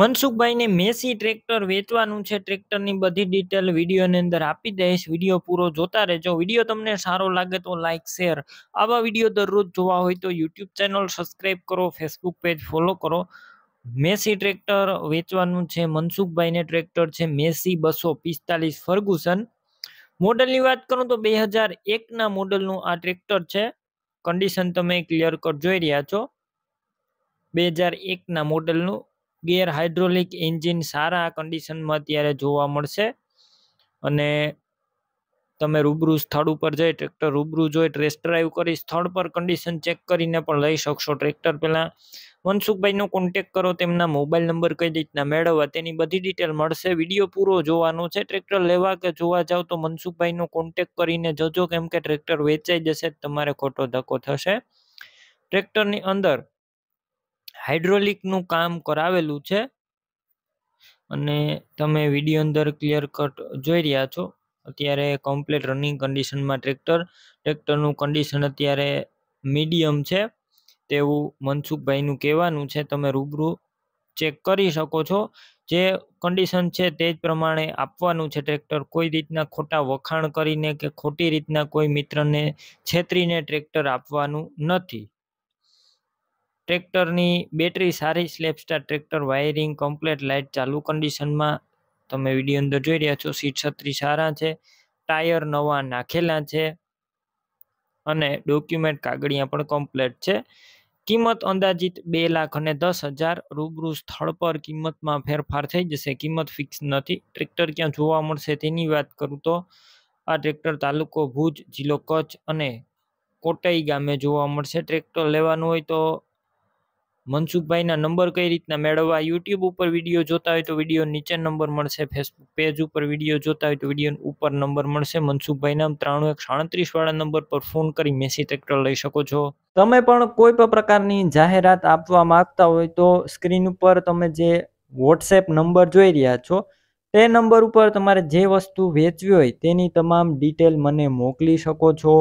મનસુખભાઈને Massey tractor વેચવાનું છે ટ્રેક્ટરની બધી ડિટેલ વિડીયોની અંદર આપી દઈશ વિડીયો પૂરો જોતા રહેજો વિડીયો તમને સારો લાગે તો લાઇક શેર આવા વિડીયો દરરોજ જોવા હોય તો યુટ્યુબ ચેનલ સબસ્ક્રાઈબ કરો ફેસબુક પેજ ફોલો કરો મેસી ટ્રેક્ટર વેચવાનું છે મનસુખભાઈને ટ્રેક્ટર છે મેસી બસો પિસ્તાલીસ ફર્ગુસન મોડલની વાત કરું તો બે હજાર એકના મોડલનું આ ટ્રેક્ટર છે કન્ડિશન તમે ક્લિયર કટ જોઈ રહ્યા છો બે હજાર એકના મોડલનું ગેર હાઇડ્રોલિક એન્જિન સારા કન્ડિશનમાં અત્યારે જોવા મળશે અને તમે રૂબરૂ સ્થળ ઉપર જઈ ટ્રેક્ટર રૂબરૂ જોઈ ટેસ્ટ ડ્રાઈવ કરી સ્થળ પર કન્ડિશન ચેક કરીને પણ લઈ શકશો ટ્રેક્ટર પહેલાં મનસુખભાઈનો કોન્ટેક કરો તેમના મોબાઈલ નંબર કઈ રીતના મેળવવા તેની બધી ડિટેલ મળશે વિડીયો પૂરો જોવાનો છે ટ્રેક્ટર લેવા કે જોવા જાઓ તો મનસુખભાઈનો કોન્ટેક કરીને જજો કેમ કે ટ્રેક્ટર વેચાઈ જશે તમારે ખોટો ધક્કો થશે ટ્રેક્ટરની અંદર હાઇડ્રોલિકનું કામ કરાવેલું છે અને તમે વિડીયો અંદર ક્લિયર કટ જોઈ રહ્યા છો અત્યારે કમ્પ્લીટ રનિંગ કન્ડિશનમાં ટ્રેક્ટર ટ્રેક્ટરનું કન્ડિશન અત્યારે મીડિયમ છે તેવું મનસુખભાઈનું કહેવાનું છે તમે રૂબરૂ ચેક કરી શકો છો જે કન્ડિશન છે તે જ પ્રમાણે આપવાનું છે ટ્રેક્ટર કોઈ રીતના ખોટા વખાણ કરીને કે ખોટી રીતના કોઈ મિત્રને છેતરીને ટ્રેક્ટર આપવાનું નથી ટ્રેક્ટરની બેટરી સારી સ્લેપસ્ટાર ટ્રેક્ટર વાયરિંગ કમ્પ્લેટ લાઇટ ચાલુ કન્ડિશનમાં તમે વિડીયો અંદર જોઈ રહ્યા છો સીટ છત્રી સારા છે ટાયર નવા નાખેલા છે અને ડોક્યુમેન્ટ કાગળિયા પણ કમ્પ્લેટ છે કિંમત અંદાજિત બે લાખ અને દસ હજાર રૂબરૂ સ્થળ પર કિંમતમાં ફેરફાર થઈ જશે કિંમત ફિક્સ નથી ટ્રેક્ટર ક્યાં જોવા મળશે તેની વાત કરું તો આ ટ્રેક્ટર તાલુકો ભુજ જિલ્લો કચ્છ અને કોટાઈ ગામે જોવા મળશે ટ્રેક્ટર લેવાનું હોય તો મનસુખભાઈના નંબર કઈ રીતના મેળવવા યુટ્યુબ ઉપર વિડીયો જોતા હોય તો વિડીયો નીચે નંબર મળશે ફેસબુક પેજ ઉપર વિડીયો જોતા હોય તો વિડીયો ઉપર નંબર મળશે મનસુખભાઈના ત્રાણું એક વાળા નંબર પર ફોન કરી મેસેજ ટ્રેક્ટર લઈ શકો છો તમે પણ કોઈ પણ પ્રકારની જાહેરાત આપવા માંગતા હોય તો સ્ક્રીન ઉપર તમે જે વોટ્સએપ નંબર જોઈ રહ્યા છો તે નંબર ઉપર તમારે જે વસ્તુ વેચવી હોય તેની તમામ ડિટેલ મને મોકલી શકો છો